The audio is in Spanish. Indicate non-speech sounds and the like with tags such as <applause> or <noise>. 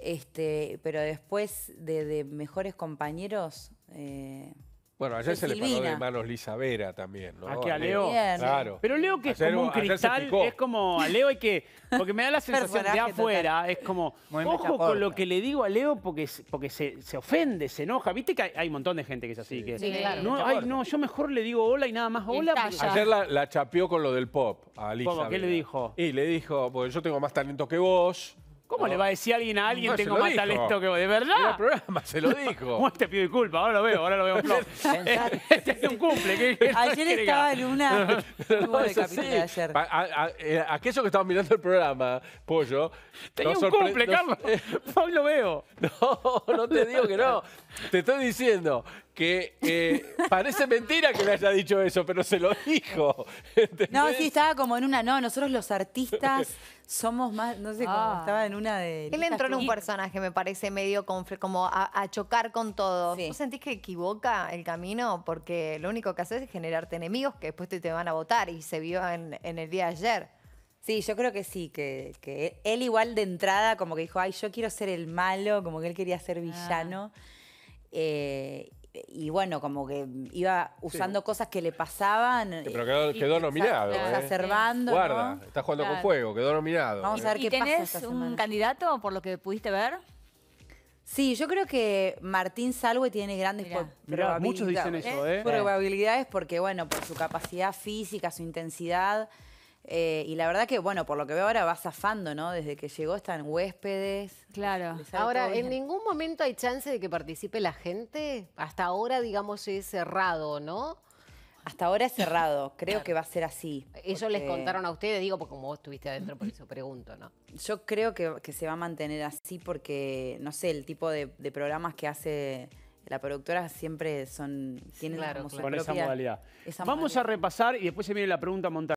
Este, pero después de, mejores compañeros. Eh, bueno, ayer se le paró de manos Lisa Vera también, ¿no? Aquí a Leo. Pero Leo que es como un cristal, es como, a Leo hay que, porque me da la <laughs> sensación de afuera, es como, ojo con lo que le digo a Leo porque, porque se, se, ofende, se enoja. Viste que hay, un montón de gente que es así. Sí, que, claro. No, no, yo mejor le digo hola y nada más hola. Ayer la, chapeó con lo del pop a Lisa ¿Cómo? ¿Qué le dijo? Y le dijo, porque yo tengo más talento que vos. ¿Cómo le va a decir alguien a alguien tengo más talento que vos? ¿De verdad? el programa, se lo <laughs> dijo. No te pido disculpas, ahora lo veo, ahora lo veo. <laughs> <laughs> este un cumple. ayer estaba en una... de ayer. Eh, aquellos que estaban mirando el programa, Pollo... Tenía un cumple, Carlos. Hoy lo veo. No, no te digo que no. Te estoy diciendo que eh, parece mentira que le haya dicho eso, pero se lo dijo. No, sí, estaba como en una, no, nosotros los artistas <laughs> somos más, no sé, cómo ah. estaba en una de... Él entró en un personaje, me parece, medio como a, chocar con todo. ¿Vos sentís que equivoca el camino? Porque lo único que hace es generarte enemigos que después te, van a votar y se vio en, el día de ayer. Sí, yo creo que sí, que, él igual de entrada como que dijo, ay, yo quiero ser el malo, como que él quería ser ah. villano. Eh, y bueno, como que iba usando cosas que le pasaban. Eh, pero quedó, nominado. ¿eh? Exacerbando. Eh. Guarda, ¿no? está jugando con fuego, quedó nominado. Vamos a ver qué pasa. ¿Tenés un candidato por lo que pudiste ver? Sí, yo creo que Martín Salve tiene grandes probabilidades. muchos dicen eso, ¿eh? Probabilidades porque, bueno, por su capacidad física, su intensidad. Eh, y la verdad que, bueno, por lo que veo ahora va zafando, ¿no? Desde que llegó están huéspedes. Claro. Ahora, ¿en ningún momento hay chance de que participe la gente? Hasta ahora, digamos, es cerrado, ¿no? Hasta ahora es cerrado, <laughs> creo que va a ser así. Ellos les contaron a ustedes, digo, porque como vos estuviste adentro, por eso pregunto, ¿no? Yo creo que, se va a mantener así porque, no sé, el tipo de, programas que hace la productora siempre son claro, con esa modalidad. Vamos a repasar y después se viene la pregunta montada.